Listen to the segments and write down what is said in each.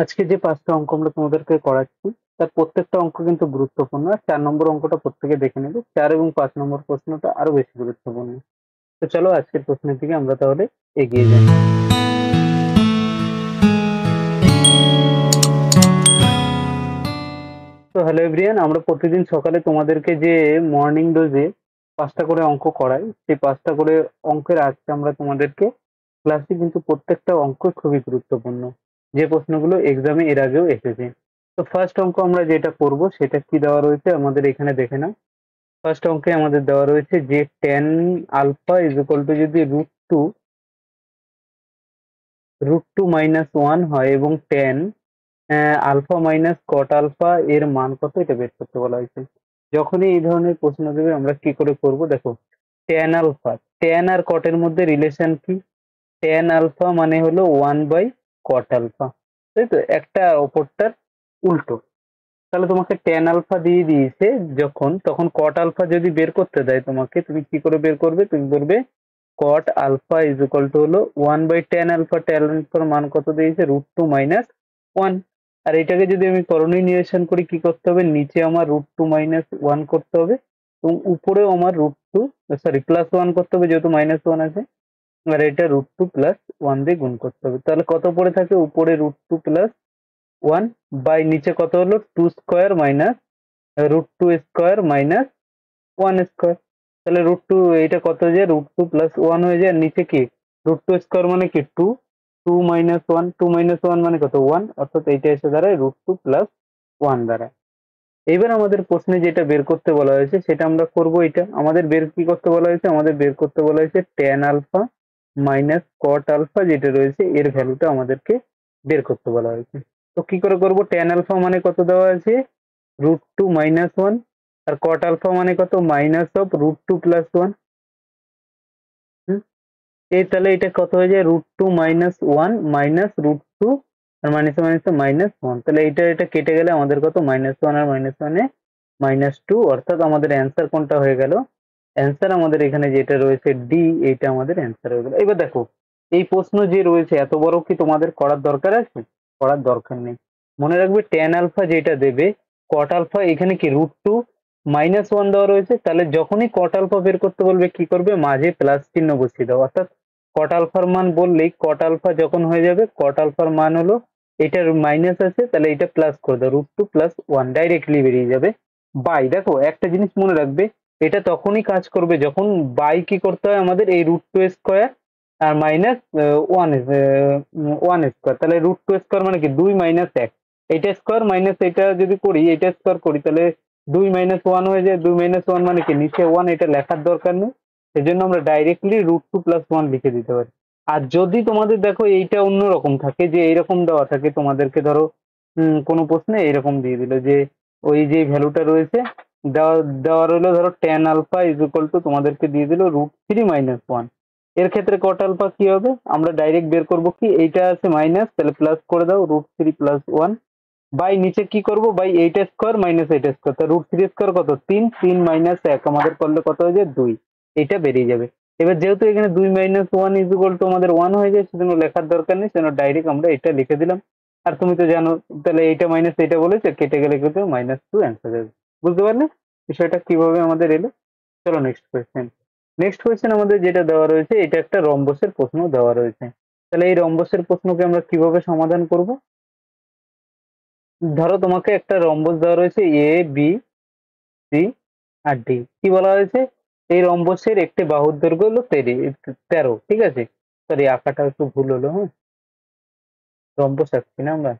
আজকে যে পাঁচটা অঙ্ক আমরা তোমাদেরকে করাচ্ছি তার প্রত্যেকটা অঙ্ক কিন্তু গুরুত্বপূর্ণ আর চার নম্বর অঙ্কটা প্রত্যেকে দেখে নেবে চার এবং পাঁচ নম্বর প্রশ্নটা আরো বেশি গুরুত্বপূর্ণ তো চলো আজকের প্রশ্নের দিকে আমরা তাহলে এগিয়ে যাই তো হ্যালো এভরিয়ান আমরা প্রতিদিন সকালে তোমাদেরকে যে মর্নিং ডোজে পাঁচটা করে অঙ্ক করাই সেই পাঁচটা করে অঙ্কের আজকে আমরা তোমাদেরকে ক্লাসে কিন্তু প্রত্যেকটা অঙ্ক খুবই গুরুত্বপূর্ণ যে প্রশ্নগুলো এক্সামে এর আগেও এসেছে তো ফার্স্ট অঙ্ক আমরা যেটা করব সেটা কি দেওয়া রয়েছে আমাদের এখানে দেখে নাও ফার্স্ট অঙ্কে আমাদের দেওয়া রয়েছে যে tan alpha is equal to যদি root two root two minus one হয় এবং tan alpha minus cot alpha এর মান কত এটা বের করতে বলা হয়েছে যখনই এই ধরনের প্রশ্ন দেবে আমরা কি করে করব দেখো টেন আলফা টেন আর কটের মধ্যে রিলেশন কি টেন আলফা মানে হলো ওয়ান বাই কট আলফা তাই তো একটা অপরটার উল্টো তাহলে তোমাকে টেন আলফা দিয়ে দিয়েছে যখন তখন কট আলফা যদি বের করতে দেয় তোমাকে তুমি কি করে বের করবে তুমি বলবে cot alpha is equal to হলো one by tan alpha tan আলফার মান কত দিয়েছে রুট টু মাইনাস ওয়ান আর এটাকে যদি আমি করোনিয়েশন করি কি করতে হবে নিচে আমার রুট টু মাইনাস ওয়ান করতে হবে এবং উপরেও আমার root two sorry plus one করতে হবে যেহেতু মাইনাস ওয়ান আছে আর এটা রুট টু প্লাস ওয়ান দিয়ে গুণ করতে হবে তাহলে কত পড়ে থাকে উপরে root two plus one by নিচে কত হলো two square minus root two square minus one square তাহলে রুট টু এটা কত হয়ে যায় রুট টু প্লাস ওয়ান হয়ে যায় নিচে কি রুট টু স্কোয়ার মানে কি two two minus one two minus one মানে কত ওয়ান অর্থাৎ এইটা এসে দাঁড়ায় রুট টু প্লাস ওয়ান দাঁড়ায় এবার আমাদের প্রশ্নে যেটা বের করতে বলা হয়েছে সেটা আমরা করব এটা আমাদের বের কি করতে বলা হয়েছে আমাদের বের করতে বলা হয়েছে tan alpha minus cot alpha যেটা রয়েছে এর ভ্যালুটা আমাদেরকে বের করতে বলা হয়েছে তো কি করে করব ট্যান আলফা মানে কত দেওয়া আছে রুট টু মাইনাস ওয়ান আর কট আলফা মানে কত minus of root two plus one এই তাহলে এটা কত হয়ে যায় root two minus one minus root two আর মাইনাস মাইনাস মাইনাস ওয়ান তাহলে এটা এটা কেটে গেলে আমাদের কত মাইনাস ওয়ান আর মাইনাস ওয়ানে মাইনাস টু অর্থাৎ আমাদের অ্যান্সার কোনটা হয়ে গেল অ্যান্সার আমাদের এখানে যেটা রয়েছে ডি এইটা আমাদের অ্যান্সার হয়ে গেল এবার দেখো এই প্রশ্ন যে রয়েছে এত বড় কি তোমাদের করার দরকার আছে করার দরকার নেই মনে রাখবে টেন আলফা যেটা দেবে কট আলফা এখানে কি রুট টু মাইনাস ওয়ান দেওয়া রয়েছে তাহলে যখনই কট আলফা বের করতে বলবে কি করবে মাঝে প্লাস চিহ্ন বসিয়ে দেওয়া অর্থাৎ কট আলফার মান বললেই কট আলফা যখন হয়ে যাবে কট আলফার মান হলো এটার মাইনাস আছে তাহলে এটা প্লাস করে দাও root two plus one directly বেরিয়ে যাবে বাই দেখো একটা জিনিস মনে রাখবে এটা তখনই কাজ করবে যখন বাই কি করতে হয় আমাদের এই রুট টু স্কোয়ার আর মাইনাস ওয়ান ওয়ান স্কোয়ার তাহলে রুট টু স্কোয়ার মানে কি দুই মাইনাস এক এটা স্কোয়ার মাইনাস এটা যদি করি এটা স্কোয়ার করি তাহলে দুই মাইনাস ওয়ান হয়ে যায় দুই মাইনাস ওয়ান মানে কি নিচে ওয়ান এটা লেখার দরকার নেই সেই জন্য আমরা directly root two plus one লিখে দিতে পারি আর যদি তোমাদের দেখো এইটা অন্যরকম থাকে যে এইরকম দেওয়া থাকে তোমাদেরকে ধরো কোনো প্রশ্নে এরকম দিয়ে দিল যে ওই যে ভ্যালুটা রয়েছে দেওয়া রইল ধরো tan alpha is equal to তোমাদেরকে দিয়ে দিল রুট থ্রি মাইনাস ওয়ান এর ক্ষেত্রে কট আলফা কি হবে আমরা ডাইরেক্ট বের করব কি এইটা আছে মাইনাস তাহলে প্লাস করে দাও root three plus one by নিচে কি করবো by eight square minus eight square তা রুট থ্রি স্কোয়ার কত তিন তিন মাইনাস এক আমাদের করলে কত হয়ে যায় দুই এটা বেরিয়ে যাবে এবার যেহেতু এখানে দুই minus one is equal to আমাদের ওয়ান হয়ে যায় সেজন্য লেখার দরকার নেই সেজন্য ডাইরেক্ট আমরা এটা লিখে দিলাম আর তুমি তো জানো তাহলে এইটা মাইনাস এইটা বলেছে কেটে গেলে কিন্তু মাইনাস টু অ্যান্সার আসবে বুঝতে পারলে বিষয়টা কিভাবে আমাদের এলো চলো নেক্সট কোয়েশ্চেন নেক্সট কোয়েশ্চেন আমাদের যেটা দেওয়া রয়েছে এটা একটা রম্বসের প্রশ্ন দেওয়া রয়েছে তাহলে এই রম্বসের প্রশ্নকে আমরা কিভাবে সমাধান করব ধরো তোমাকে একটা রম্বস দেওয়া রয়েছে এ বি সি আর ডি কি বলা হয়েছে এই রম্বসের একটি বাহুর দৈর্ঘ্য হলো তেরো ঠিক আছে সরি আঁকাটা একটু ভুল হলো হ্যাঁ রম্বস আঁকছি না আমরা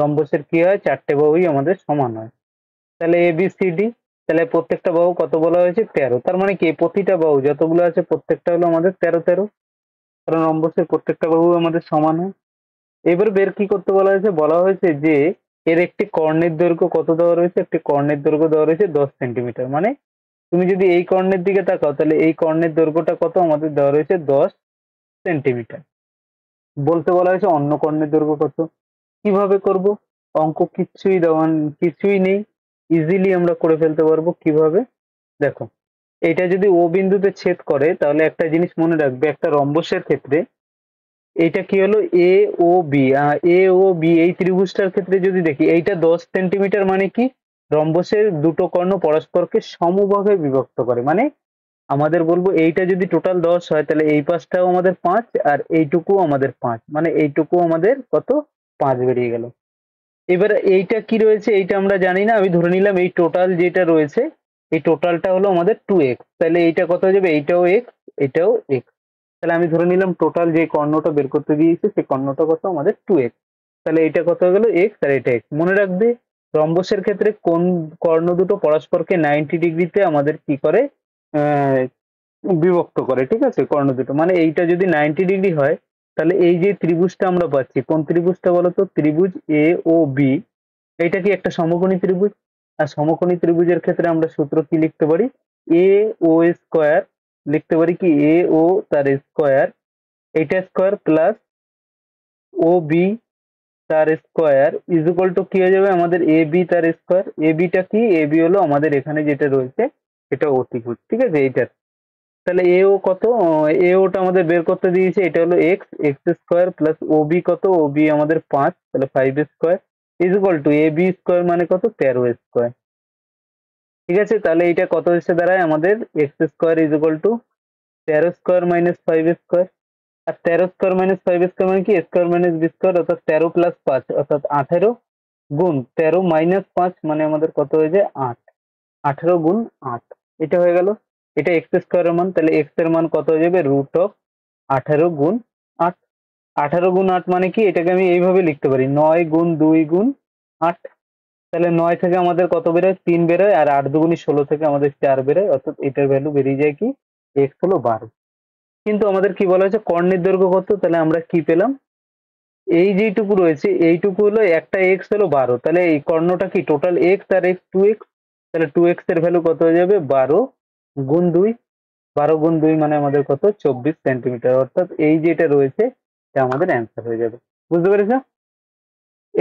রম্বসের কি হয় চারটে বাহুই আমাদের সমান হয় তাহলে এ বি সি ডি তাহলে প্রত্যেকটা বাহু কত বলা হয়েছে তেরো তার মানে কি প্রতিটা বাহু যতগুলো আছে প্রত্যেকটা হলো আমাদের তেরো তেরো কারণ অম্বসের প্রত্যেকটা বাহু আমাদের সমান হয় এবার বের কি করতে বলা হয়েছে বলা হয়েছে যে এর একটি কর্ণের দৈর্ঘ্য কত দেওয়া রয়েছে একটি কর্ণের দৈর্ঘ্য দেওয়া রয়েছে দশ সেন্টিমিটার মানে তুমি যদি এই কর্ণের দিকে তাকাও তাহলে এই কর্ণের দৈর্ঘ্যটা কত আমাদের দেওয়া রয়েছে দশ সেন্টিমিটার বলতে বলা হয়েছে অন্য কর্ণের দৈর্ঘ্য কত কিভাবে করব অঙ্ক কিছুই দেওয়া কিছুই নেই ইজিলি আমরা করে ফেলতে পারবো কিভাবে দেখো এটা যদি ও বিন্দুতে ছেদ করে তাহলে একটা জিনিস মনে রাখবে একটা রম্বসের ক্ষেত্রে এটা কি হলো এ ও বি এ ও বি এই ত্রিভুজটার ক্ষেত্রে যদি দেখি এইটা দশ সেন্টিমিটার মানে কি রম্বসের দুটো কর্ণ পরস্পরকে সমভাবে বিভক্ত করে মানে আমাদের বলবো এইটা যদি টোটাল দশ হয় তাহলে এই পাশটাও আমাদের পাঁচ আর এইটুকু আমাদের পাঁচ মানে এইটুকু আমাদের কত পাঁচ বেরিয়ে গেল এবার এইটা কি রয়েছে এইটা আমরা জানি না আমি ধরে নিলাম এই টোটাল যেটা রয়েছে এই টোটালটা হলো আমাদের টু এক্স তাহলে এইটা কত হয়ে যাবে এইটাও এক্স এটাও এক্স তাহলে আমি ধরে নিলাম টোটাল যে কর্ণটা বের করতে দিয়েছে সেই কর্ণটা কত আমাদের টু এক্স তাহলে এটা কত গেল এক্স আর এটা এক্স মনে রাখবে রম্বসের ক্ষেত্রে কোন কর্ণ দুটো পরস্পরকে নাইনটি ডিগ্রিতে আমাদের কি করে বিভক্ত করে ঠিক আছে কর্ণ দুটো মানে এইটা যদি নাইনটি ডিগ্রি হয় তাহলে এই যে ত্রিভুজটা আমরা পাচ্ছি কোন ত্রিভুজটা বলতো ত্রিভুজ এ ও বি এটা কি একটা সমকোণী ত্রিভুজ আর সমকোণী ত্রিভুজের ক্ষেত্রে আমরা সূত্র কি লিখতে পারি এ ও স্কোয়ার লিখতে পারি কি এ ও তার স্কোয়ার এটা স্কোয়ার প্লাস ও বি তার স্কোয়ার ইজ ইকুয়াল টু কি হয়ে যাবে আমাদের এ বি তার স্কোয়ার এ বিটা কি এ বি হলো আমাদের এখানে যেটা রয়েছে এটা অতিভুজ ঠিক আছে এইটার তাহলে এ ও কত এ ওটা আমাদের বের করতে দিয়েছে এটা হলো X X square plus O B কত ও বি আমাদের পাঁচ তাহলে five square is equal to A B square মানে কত তেরো স্কোয়ার ঠিক আছে তাহলে এটা কত এসে দাঁড়ায় আমাদের X square is equal to তেরো স্কোয়ার মাইনাস ফাইভ স্কোয়ার আর তেরো স্কোয়ার মাইনাস ফাইভ স্কোয়ার মানে কি স্কোয়ার মাইনাস বি স্কোয়ার অর্থাৎ তেরো প্লাস পাঁচ অর্থাৎ আঠেরো গুণ তেরো মাইনাস পাঁচ মানে আমাদের কত হয়ে যায় আট আঠেরো গুণ আট এটা হয়ে গেল এটা এক্স স্কোয়ারের মান তাহলে এক্স এর মান কত হয়ে যাবে রুট অফ আঠারো গুণ আট আঠারো গুণ আট মানে কি এটাকে আমি এইভাবে লিখতে পারি নয় গুণ দুই গুণ আট তাহলে নয় থেকে আমাদের কত বেরোয় তিন বেরোয় আর আট দুগুণি ষোলো থেকে আমাদের চার বেরোয় অর্থাৎ এটার ভ্যালু বেরিয়ে যায় কি এক্স হলো বারো কিন্তু আমাদের কি বলা হয়েছে কর্ণের দৈর্ঘ্য কত তাহলে আমরা কি পেলাম এই যেইটুকু রয়েছে এইটুকু হলো একটা এক্স হলো বারো তাহলে এই কর্ণটা কি টোটাল এক্স আর এক্স টু এক্স তাহলে টু এক্স এর ভ্যালু কত হয়ে যাবে বারো গুণ দুই বারো গুণ দুই মানে আমাদের কত চব্বিশ সেন্টিমিটার অর্থাৎ এই যেটা রয়েছে এটা আমাদের অ্যান্সার হয়ে যাবে বুঝতে পেরেছো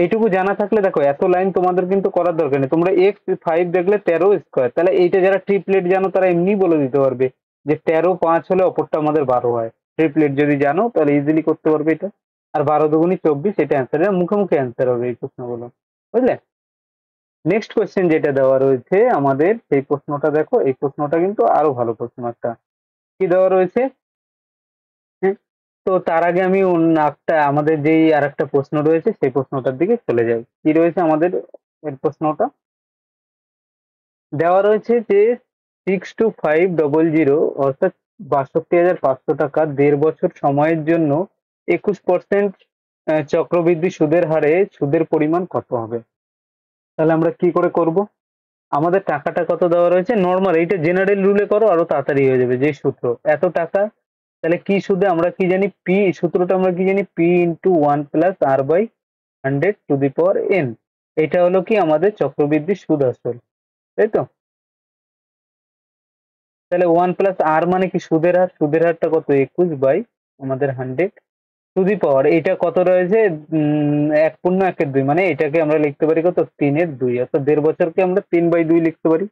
এইটুকু জানা থাকলে দেখো এত লাইন তোমাদের কিন্তু করার দরকার নেই তোমরা এক্স ফাইভ দেখলে তেরো স্কোয়ার তাহলে এইটা যারা ট্রিপলেট জানো তারা এমনি বলে দিতে পারবে যে তেরো পাঁচ হলে অপরটা আমাদের বারো হয় ট্রিপলেট যদি জানো তাহলে ইজিলি করতে পারবে এটা আর বারো দুগুনি চব্বিশ এটা অ্যান্সার মুখে মুখে অ্যান্সার হবে এই প্রশ্নগুলো বুঝলে নেক্সট কোয়েশ্চেন যেটা দেওয়া রয়েছে আমাদের সেই প্রশ্নটা দেখো এই প্রশ্নটা কিন্তু আরো ভালো প্রশ্ন একটা কি দেওয়া রয়েছে হ্যাঁ? তো তার আগে আমি একটা আমাদের যেই আর একটা প্রশ্ন রয়েছে সেই প্রশ্নটার দিকে চলে যাই কি রয়েছে আমাদের এর প্রশ্নটা দেওয়া রয়েছে যে six two five double zero অর্থাৎ বাষট্টি হাজার পাঁচশো টাকা দেড় বছর সময়ের জন্য একুশ পার্সেন্ট চক্রবৃদ্ধি সুদের হারে সুদের পরিমাণ কত হবে তাহলে আমরা কি করে করব আমাদের টাকাটা কত দেওয়া রয়েছে নর্মাল এইটা জেনারেল রুলে করো আরো তাড়াতাড়ি হয়ে যাবে যে সূত্র এত টাকা তাহলে কি সুদে আমরা কি জানি পি সূত্রটা আমরা কি জানি P into one plus R by hundred to the power N এটা হলো কি আমাদের চক্রবৃদ্ধি সুদ আসল তাই তো তাহলে ওয়ান প্লাস আর মানে কি সুদের হার সুদের হারটা কত একুশ বাই আমাদের হান্ড্রেড টু দি পাওয়ার এটা কত রয়েছে এক পূর্ণ একের দুই মানে এটাকে আমরা লিখতে পারি কত তিনের দুই অর্থাৎ দেড় বছরকে আমরা তিন বাই দুই লিখতে পারি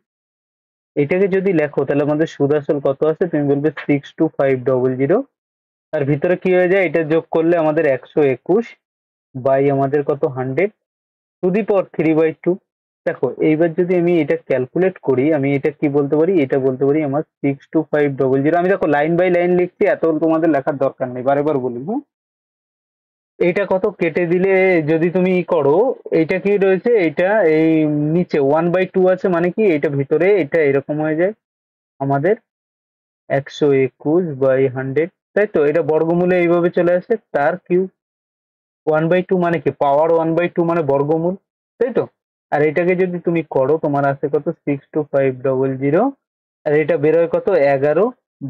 এটাকে যদি লেখো তাহলে আমাদের সুদ আসল কত আছে তুমি বলবে six two five double zero আর ভিতরে কি হয়ে যায় এটা যোগ করলে আমাদের একশো একুশ বাই আমাদের কত hundred to the power three by two দেখো এইবার যদি আমি এটা ক্যালকুলেট করি আমি এটা কি বলতে পারি এটা বলতে পারি আমার six two five double zero আমি দেখো লাইন বাই লাইন লিখছি এত তোমাদের লেখার দরকার নেই বারে বার বলি হ্যাঁ এইটা কত কেটে দিলে যদি তুমি করো এইটা কি রয়েছে এইটা এই নিচে ওয়ান বাই টু আছে মানে কি এটা ভিতরে এটা এরকম হয়ে যায় আমাদের একশো একুশ বাই হান্ড্রেড তাই তো এটা বর্গমূলে এইভাবে চলে আসে তার কিউ ওয়ান বাই টু মানে কি পাওয়ার ওয়ান বাই টু মানে বর্গমূল তাই তো আর এটাকে যদি তুমি করো তোমার আছে কত six two five double zero আর এটা বেরোয় কত এগারো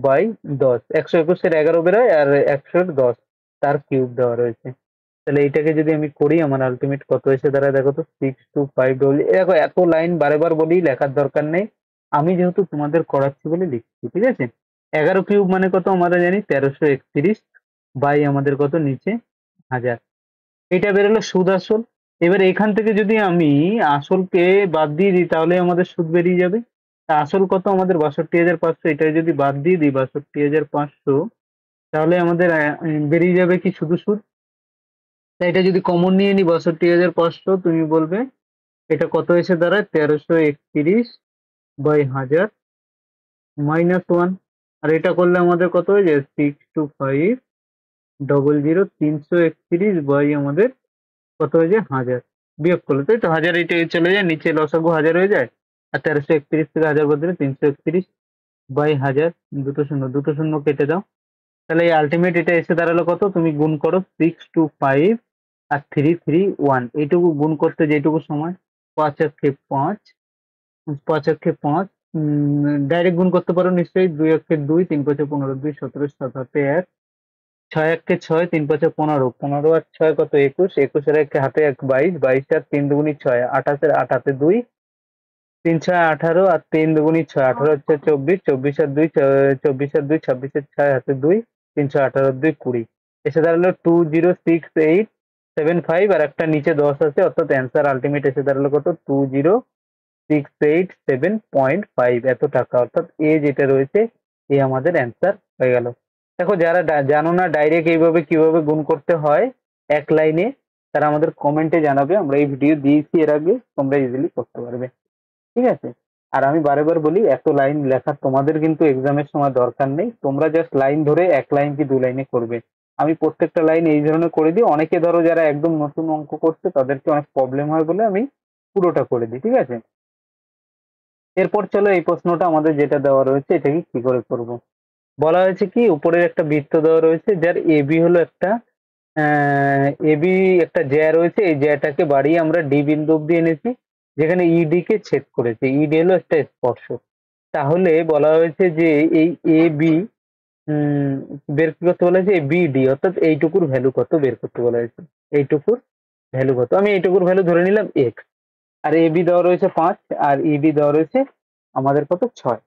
বাই দশ একশো একুশের এগারো বেরোয় আর একশোর দশ তার কিউব দেওয়া রয়েছে তাহলে এইটাকে যদি আমি করি আমার আলটিমেট কত এসে দাঁড়ায় দেখো তো সিক্স টু ফাইভ ডবল দেখো এত লাইন বারেবার বলি লেখার দরকার নেই আমি যেহেতু তোমাদের করাচ্ছি বলে লিখছি ঠিক আছে এগারো কিউব মানে কত আমরা জানি তেরোশো একত্রিশ বাই আমাদের কত নিচে হাজার এটা বেরোলো সুদ আসল এবার এখান থেকে যদি আমি আসলকে বাদ দিয়ে দিই তাহলে আমাদের সুদ বেরিয়ে যাবে আসল কত আমাদের বাষট্টি হাজার পাঁচশো এটা যদি বাদ দিয়ে দিই বাষট্টি হাজার পাঁচশো তাহলে আমাদের বেরিয়ে যাবে কি শুধু সুদ এটা যদি কমন নিয়ে নি বাষট্টি হাজার পাঁচশো তুমি বলবে এটা কত এসে দাঁড়ায় তেরোশো একত্রিশ বাই হাজার মাইনাস ওয়ান আর এটা করলে আমাদের কত হয়ে যায় six two five double zero তিনশো একত্রিশ বাই আমাদের কত হয়ে যায় হাজার বিয়োগ করলে তো এটা হাজার এটা চলে যায় নিচে লসাগু হাজার হয়ে যায় আর তেরোশো একত্রিশ থেকে হাজার বদলে তিনশো একত্রিশ বাই হাজার দুটো শূন্য দুটো শূন্য কেটে দাও তাহলে এই আলটিমেট এটা এসে দাঁড়ালো কত তুমি গুণ করো সিক্স টু ফাইভ আর থ্রি থ্রি ওয়ান এইটুকু গুণ করতে যেটুকু সময় পাঁচ অক্ষে পাঁচ পাঁচ অক্ষে পাঁচ ডাইরেক্ট গুণ করতে পারো নিশ্চয়ই দুই অক্ষে দুই তিন পাঁচে পনেরো দুই সতেরো সাত হাতে এক ছয় একে ছয় তিন পাঁচে পনেরো পনেরো আর ছয় কত একুশ একুশের একে হাতে এক বাইশ বাইশ আর তিন দুগুনি ছয় আঠাশের আট হাতে দুই তিন ছয় আঠারো আর তিন দুগুনি ছয় আঠারো হচ্ছে চব্বিশ চব্বিশ আর দুই চব্বিশ আর দুই ছাব্বিশের ছয় হাতে দুই তিনশো আঠারো দুই কুড়ি এসে দাঁড়ালো two zero six eight seven five আর একটা নিচে দশ আছে অর্থাৎ অ্যান্সার আলটিমেট এসে দাঁড়ালো কত two zero six eight seven point five এত টাকা অর্থাৎ এ যেটা রয়েছে এ আমাদের অ্যান্সার হয়ে গেল দেখো যারা জানো না ডাইরেক্ট এইভাবে কিভাবে গুণ করতে হয় এক লাইনে তারা আমাদের কমেন্টে জানাবে আমরা এই ভিডিও দিয়েছি এর আগে তোমরা ইজিলি করতে পারবে ঠিক আছে আর আমি বারেবার বলি এত লাইন লেখার তোমাদের কিন্তু এক্সামের সময় দরকার নেই তোমরা জাস্ট লাইন ধরে এক লাইন কি দু লাইনে করবে আমি প্রত্যেকটা লাইন এই ধরনের করে দিই অনেকে ধরো যারা একদম নতুন অঙ্ক করছে তাদেরকে অনেক প্রবলেম হয় বলে আমি পুরোটা করে দিই ঠিক আছে এরপর চলো এই প্রশ্নটা আমাদের যেটা দেওয়া রয়েছে এটাকে কি করে করব। বলা হয়েছে কি উপরের একটা বৃত্ত দেওয়া রয়েছে যার এবি হলো একটা এবি একটা জ্যা রয়েছে এই জ্যাটাকে বাড়িয়ে আমরা ডি বিন্দু অব্দি এনেছি যেখানে ইডি e কে ছেদ করেছে ইডি e হলো একটা স্পর্শক তাহলে বলা হয়েছে যে এই এ বি বের করতে বলা হয়েছে বি ডি অর্থাৎ এইটুকুর ভ্যালু কত বের করতে বলা হয়েছে এইটুকুর ভ্যালু কত আমি এইটুকুর ভ্যালু ধরে নিলাম এক্স আর এ বি দেওয়া রয়েছে পাঁচ আর ইডি e দেওয়া রয়েছে আমাদের কত ছয়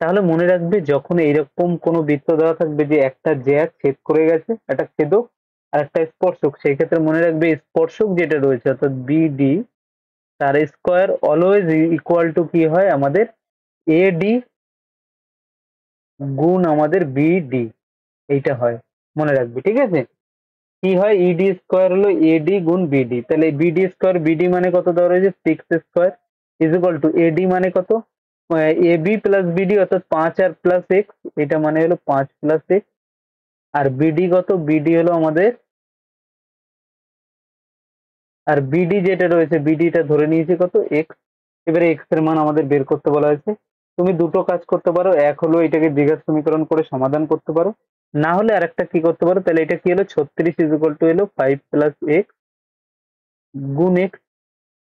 তাহলে মনে রাখবে যখন এইরকম কোনো বৃত্ত দেওয়া থাকবে যে একটা জ্যাক ছেদ করে গেছে একটা ছেদক আর একটা স্পর্শক সেই ক্ষেত্রে মনে রাখবে স্পর্শক যেটা রয়েছে অর্থাৎ বি ডি তার স্কোয়ার অলওয়েজ ইকুয়াল টু কি হয় আমাদের এ ডি গুণ আমাদের বি ডি এইটা হয় মনে রাখবি ঠিক আছে কি হয় ইডি e স্কোয়ার হলো ডি গুণ বিডি তাহলে বিডি স্কোয়ার বিডি মানে কত দেওয়া হয়েছে six square is equal to A D মানে কত এ বি প্লাস বিডি অর্থাৎ পাঁচ আর প্লাস এক্স এটা মানে হলো পাঁচ প্লাস এক্স আর বিডি কত বিডি হলো আমাদের আর বিডি যেটা রয়েছে বিডিটা ধরে নিয়েছে কত এক্স এবারে এক্স এর মান আমাদের বের করতে বলা হয়েছে তুমি দুটো কাজ করতে পারো এক হলো এটাকে দ্বিঘাত সমীকরণ করে সমাধান করতে পারো না হলে আর একটা কি করতে পারো তাহলে এটা কি হলো ছত্রিশ ইজ ইকুয়াল টু এলো ফাইভ প্লাস এক্স গুণ এক্স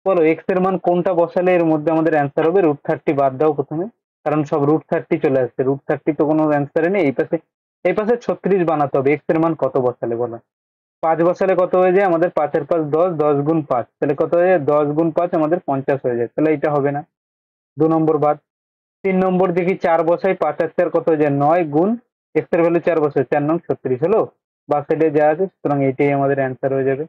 বলো এক্স এর মান কোনটা বসালে এর মধ্যে আমাদের অ্যান্সার হবে রুট থার্টি বাদ দাও প্রথমে কারণ সব রুট থার্টি চলে আসছে রুট থার্টি তো কোনো অ্যান্সারে নেই এই পাশে এই পাশে ছত্রিশ বানাতে হবে এক্স এর মান কত বসালে বলো পাঁচ বছরে কত হয়ে যায় আমাদের পাঁচের পাঁচ দশ দশ গুণ পাঁচ তাহলে কত হয়ে যায় দশ গুণ পাঁচ আমাদের পঞ্চাশ হয়ে যায় তাহলে এটা হবে না দু নম্বর বাদ তিন নম্বর দেখি চার বছরে পাঁচ আর চার কত হয়ে যায় নয় গুণ এক্সের ভ্যালু চার বছর চার নং ছত্রিশ হলো বা সাইডে যা আছে সুতরাং এটাই আমাদের অ্যান্সার হয়ে যাবে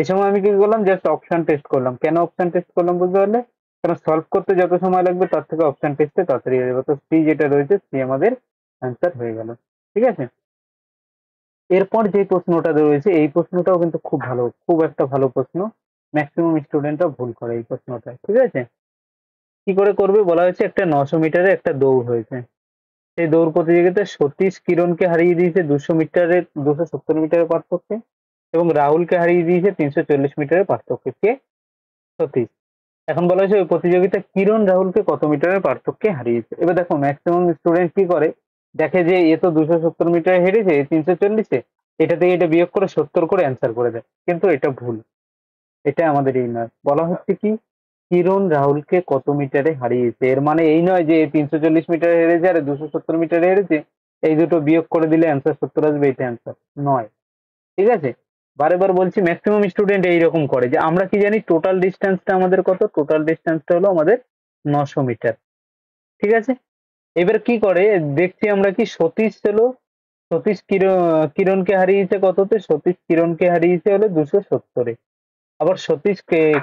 এই সময় আমি কি করলাম জাস্ট অপশন টেস্ট করলাম কেন অপশন টেস্ট করলাম বুঝতে পারলে কারণ সলভ করতে যত সময় লাগবে তার থেকে অপশন টেস্টে তাড়াতাড়ি হয়ে যাবে তো সি যেটা রয়েছে সি আমাদের অ্যান্সার হয়ে গেল ঠিক আছে এরপর যে প্রশ্নটা রয়েছে এই প্রশ্নটাও কিন্তু খুব ভালো খুব একটা ভালো প্রশ্ন ম্যাক্সিমাম স্টুডেন্টরা ভুল করে এই প্রশ্নটা ঠিক আছে কি করে করবে বলা হয়েছে একটা নশো মিটারে একটা দৌড় হয়েছে সেই দৌড় প্রতিযোগিতায় সতীশ কিরণকে হারিয়ে দিয়েছে দুশো মিটারের দুশো সত্তর মিটারের পার্থক্যে এবং রাহুলকে হারিয়ে দিয়েছে তিনশো চল্লিশ মিটারের পার্থক্যে কে সতীশ এখন বলা হয়েছে ওই প্রতিযোগিতা কিরণ রাহুলকে কত মিটারের পার্থক্যে হারিয়েছে এবার দেখো ম্যাক্সিমাম স্টুডেন্ট কি করে দেখে যে এ তো দুশো সত্তর মিটার হেরেছে তিনশো চল্লিশে এটা থেকে এটা বিয়োগ করে সত্তর করে অ্যান্সার করে দেয় কিন্তু এটা ভুল এটা আমাদের এই নয় বলা হচ্ছে কি কিরণ রাহুলকে কত মিটারে হারিয়েছে এর মানে এই নয় যে তিনশো চল্লিশ মিটার হেরেছে আর দুশো সত্তর মিটারে হেরেছে এই দুটো বিয়োগ করে দিলে অ্যান্সার সত্তর আসবে এটা অ্যান্সার নয় ঠিক আছে বারে বার বলছি ম্যাক্সিমাম স্টুডেন্ট এইরকম করে যে আমরা কি জানি টোটাল ডিস্টেন্সটা আমাদের কত টোটাল ডিস্টেন্সটা হলো আমাদের নশো মিটার ঠিক আছে এবার কি করে দেখছি আমরা কি সতীশ ছিল সতীশ কিরণকে হারিয়েছে কততে সতীশ কিরণকে হারিয়েছে হলো দুশো সত্তরে আবার সতীশ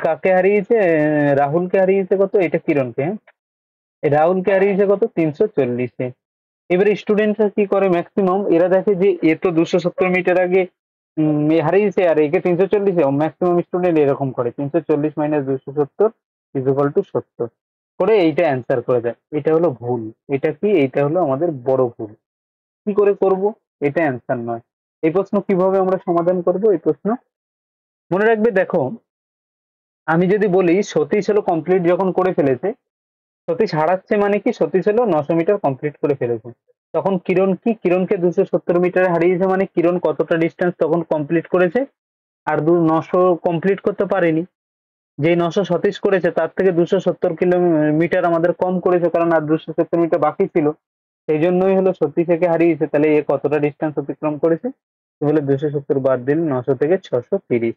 কাকে হারিয়েছে রাহুলকে হারিয়েছে কত এটা কিরণকে রাহুলকে হারিয়েছে কত তিনশো চল্লিশে এবার স্টুডেন্টরা কি করে ম্যাক্সিমাম এরা দেখে যে এ তো দুশো সত্তর মিটার আগে হারিয়েছে আর একে তিনশো চল্লিশে ম্যাক্সিমাম স্টুডেন্ট এরকম করে তিনশো চল্লিশ মাইনাস দুশো সত্তর ইজ টু সত্তর করে এইটা অ্যান্সার করে দেয় এটা হলো ভুল এটা কি এইটা হলো আমাদের বড় ভুল কি করে করব এটা অ্যান্সার নয় এই প্রশ্ন কিভাবে আমরা সমাধান করব এই প্রশ্ন মনে রাখবে দেখো আমি যদি বলি সতীশ হলো কমপ্লিট যখন করে ফেলেছে সতীশ হারাচ্ছে মানে কি সতীশ হলো নশো মিটার কমপ্লিট করে ফেলেছে তখন কিরণ কি কিরণকে দুশো সত্তর মিটারে হারিয়েছে মানে কিরণ কতটা ডিস্টেন্স তখন কমপ্লিট করেছে আর দু নশো কমপ্লিট করতে পারেনি যে নশো সতেশ করেছে তার থেকে দুশো সত্তর কিলোমিটার আমাদের কম করেছে কারণ আর দুশো সত্তর মিটার বাকি ছিল সেই জন্যই হলো থেকে হারিয়েছে তাহলে এ কতটা ডিস্টেন্স অতিক্রম করেছে বলে দুশো সত্তর বাদ দিলে নশো থেকে ছশো তিরিশ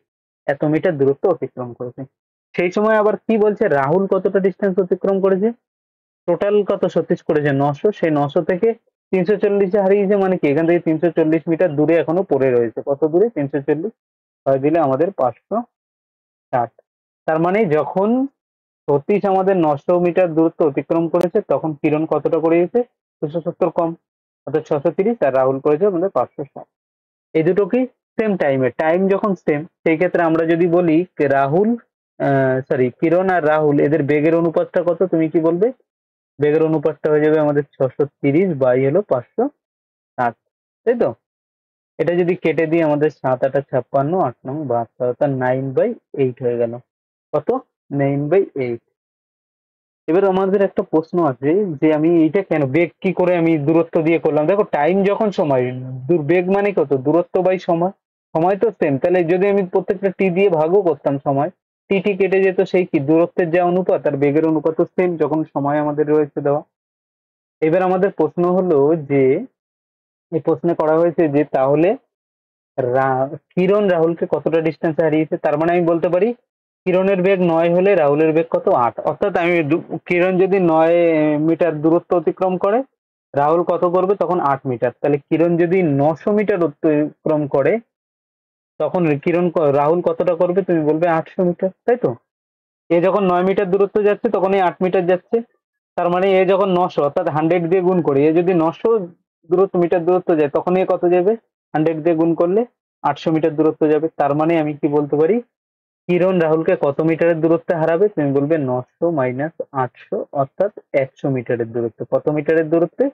এত মিটার দূরত্ব অতিক্রম করেছে সেই সময় আবার কি বলছে রাহুল কতটা ডিস্টেন্স অতিক্রম করেছে টোটাল কত সতীশ করেছে নশো সেই নশো থেকে তিনশো চল্লিশে হারিয়েছে মানে কি এখান থেকে তিনশো চল্লিশ মিটার দূরে এখনো পড়ে রয়েছে কত দূরে তিনশো চল্লিশ দিলে আমাদের পাঁচশো ষাট তার মানে যখন সতীশ আমাদের নশো মিটার দূরত্ব অতিক্রম করেছে তখন কিরণ কতটা করে গেছে দুশো সত্তর কম অর্থাৎ ছশো তিরিশ আর রাহুল করেছে আমাদের পাঁচশো ষাট এই দুটো কি সেম টাইমে টাইম যখন সেম সেই ক্ষেত্রে আমরা যদি বলি রাহুল সরি কিরণ আর রাহুল এদের বেগের অনুপাতটা কত তুমি কি বলবে বেগের অনুপাতটা হয়ে যাবে আমাদের ছশো তিরিশ বাই হলো পাঁচশো ষাট তাই তো এটা যদি কেটে দিই আমাদের সাত আটা ছাপ্পান্ন আট নং বাহাত্তর অর্থাৎ নাইন বাই এইট হয়ে গেল কত নাইন বাই এইট এবার আমাদের একটা প্রশ্ন আছে যে আমি এইটা কেন বেগ কি করে আমি দূরত্ব দিয়ে করলাম দেখো টাইম যখন সময় দূর বেগ মানে কত দূরত্ব বাই সময় সময় তো সেম তাহলে যদি আমি প্রত্যেকটা টি দিয়ে ভাগও করতাম সময় টি টি কেটে যেত সেই কি দূরত্বের যা অনুপাত আর বেগের অনুপাত তো সেম যখন সময় আমাদের রয়েছে দেওয়া এবার আমাদের প্রশ্ন হলো যে এই প্রশ্নে করা হয়েছে যে তাহলে কিরণ রাহুলকে কতটা ডিস্টেন্স হারিয়েছে তার মানে আমি বলতে পারি কিরণের বেগ নয় হলে রাহুলের বেগ কত আট অর্থাৎ আমি কিরণ যদি নয় মিটার দূরত্ব অতিক্রম করে রাহুল কত করবে তখন আট মিটার তাহলে কিরণ যদি নশো মিটার অতিক্রম করে তখন কিরণ রাহুল কতটা করবে তুমি বলবে আটশো মিটার তাই তো এ যখন নয় মিটার দূরত্ব যাচ্ছে তখন এই আট মিটার যাচ্ছে তার মানে এ যখন নশো অর্থাৎ হান্ড্রেড দিয়ে গুণ করি এ যদি নশো দূরত্ব মিটার দূরত্ব যায় তখন এ কত যাবে হান্ড্রেড দিয়ে গুণ করলে আটশো মিটার দূরত্ব যাবে তার মানে আমি কি বলতে পারি কিরণ রাহুলকে কত মিটারের দূরত্বে হারাবে তুমি বলবে নশো মাইনাস আটশো অর্থাৎ একশো মিটারের দূরত্বে কত মিটারের দূরত্বে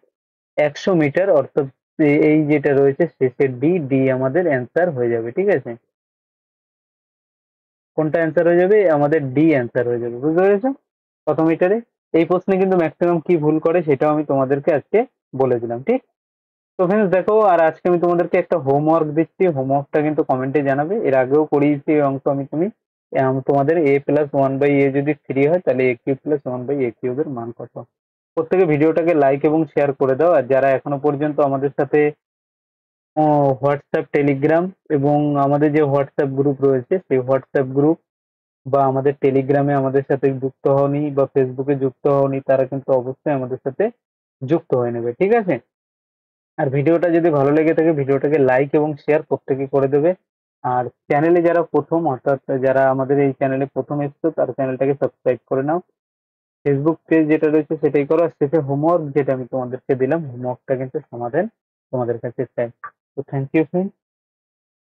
একশো মিটার অর্থাৎ এই যেটা রয়েছে শেষের ডি ডি আমাদের অ্যান্সার হয়ে যাবে ঠিক আছে কোনটা অ্যান্সার হয়ে যাবে আমাদের ডি অ্যান্সার হয়ে যাবে বুঝতে পেরেছো কত মিটারে এই প্রশ্নে কিন্তু ম্যাক্সিমাম কি ভুল করে সেটাও আমি তোমাদেরকে আজকে বলে দিলাম ঠিক তো ফ্রেন্ডস দেখো আর আজকে আমি তোমাদেরকে একটা হোমওয়ার্ক দিচ্ছি হোমওয়ার্কটা কিন্তু কমেন্টে জানাবে এর আগেও করিয়েছি অংশ আমি তুমি তোমাদের A plus one by A যদি থ্রি হয় তাহলে A Q plus one by A কিউবের মান কত প্রত্যেকে ভিডিওটাকে লাইক এবং শেয়ার করে দাও আর যারা এখনো পর্যন্ত আমাদের সাথে হোয়াটসঅ্যাপ টেলিগ্রাম এবং আমাদের যে হোয়াটসঅ্যাপ গ্রুপ রয়েছে সেই হোয়াটসঅ্যাপ গ্রুপ বা আমাদের টেলিগ্রামে আমাদের সাথে যুক্ত হওনি বা ফেসবুকে যুক্ত হওনি তারা কিন্তু অবশ্যই আমাদের সাথে যুক্ত হয়ে নেবে ঠিক আছে আর ভিডিওটা যদি ভালো লেগে থাকে ভিডিওটাকে লাইক এবং শেয়ার প্রত্যেকে করে দেবে আর চ্যানেলে যারা প্রথম অর্থাৎ যারা আমাদের এই চ্যানেলে প্রথম এসছো তার চ্যানেলটাকে সাবস্ক্রাইব করে নাও ফেসবুক পেজ যেটা রয়েছে সেটাই করো আর শেষে হোমওয়ার্ক যেটা আমি তোমাদেরকে দিলাম হোমওয়ার্কটা কিন্তু সমাধান তোমাদের কাছে চাই তো থ্যাংক ইউ ফ্রেন্ড